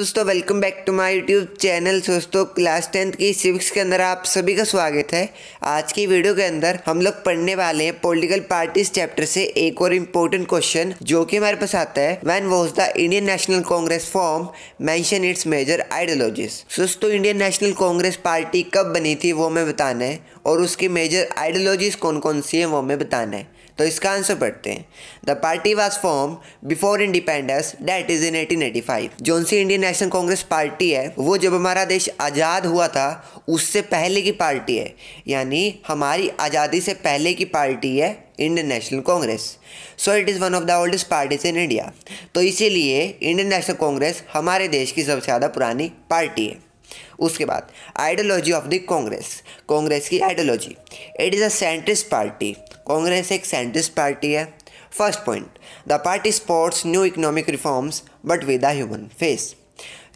दोस्तों welcome back to my YouTube channel दोस्तों class tenth की सिविक्स के अंदर आप सभी का स्वागत है आज की वीडियो के अंदर हम लोग पढ़ने वाले हैं पॉलिटिकल पार्टीज चैप्टर से एक और इम्पोर्टेंट क्वेश्चन जो कि हमारे पास आता है when was the Indian National Congress form mention its major ideologies दोस्तों इंडियन नेशनल कांग्रेस पार्टी कब बनी थी वो हमें बताना है और उसकी मेजर आइडियोलॉजीज कौन कौन सी है वो हमें बताना है तो इसका आंसर पढ़ते हैं the party was form before independence date is in eighteen eighty five जौन सी इंडियन नेशनल कांग्रेस पार्टी है वो जब हमारा देश आज़ाद हुआ था उससे पहले की पार्टी है यानी हमारी आज़ादी से पहले की पार्टी है Indian National Congress so it is one of the oldest parties in India तो इसीलिए इंडियन नेशनल कांग्रेस हमारे देश की सबसे ज़्यादा पुरानी पार्टी है उसके बाद ideology of the Congress Congress की ideology it is a centrist party Congress एक सेंट्रिस्ट पार्टी है first point the party supports new economic reforms but with a human face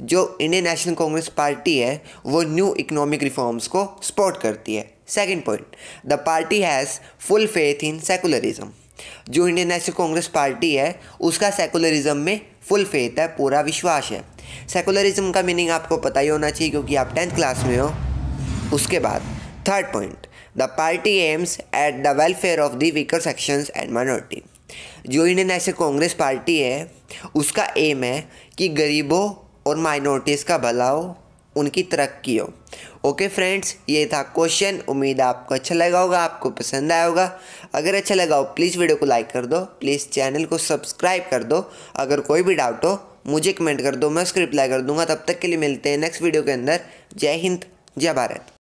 जो इंडियन नेशनल कांग्रेस पार्टी है वो new economic reforms को support करती है second point the party has full faith in secularism जो Indian National Congress party है उसका secularism में फुल फेथ है पूरा विश्वास है सेकुलरिज्म का मीनिंग आपको पता ही होना चाहिए क्योंकि आप टेंथ क्लास में हो उसके बाद third point the party aims at the welfare of the weaker sections and minority जो इंडियन नेशनल कांग्रेस पार्टी है उसका एम है कि गरीबों और माइनॉरिटीज़ का भला हो उनकी तरक्की हो ओके फ्रेंड्स ये था क्वेश्चन उम्मीद आपको अच्छा लगा होगा आपको पसंद आया होगा अगर अच्छा लगा हो प्लीज़ वीडियो को लाइक कर दो प्लीज़ चैनल को सब्सक्राइब कर दो अगर कोई भी डाउट हो मुझे कमेंट कर दो मैं उसको रिप्लाई कर दूंगा तब तक के लिए मिलते हैं नेक्स्ट वीडियो के अंदर जय हिंद जय भारत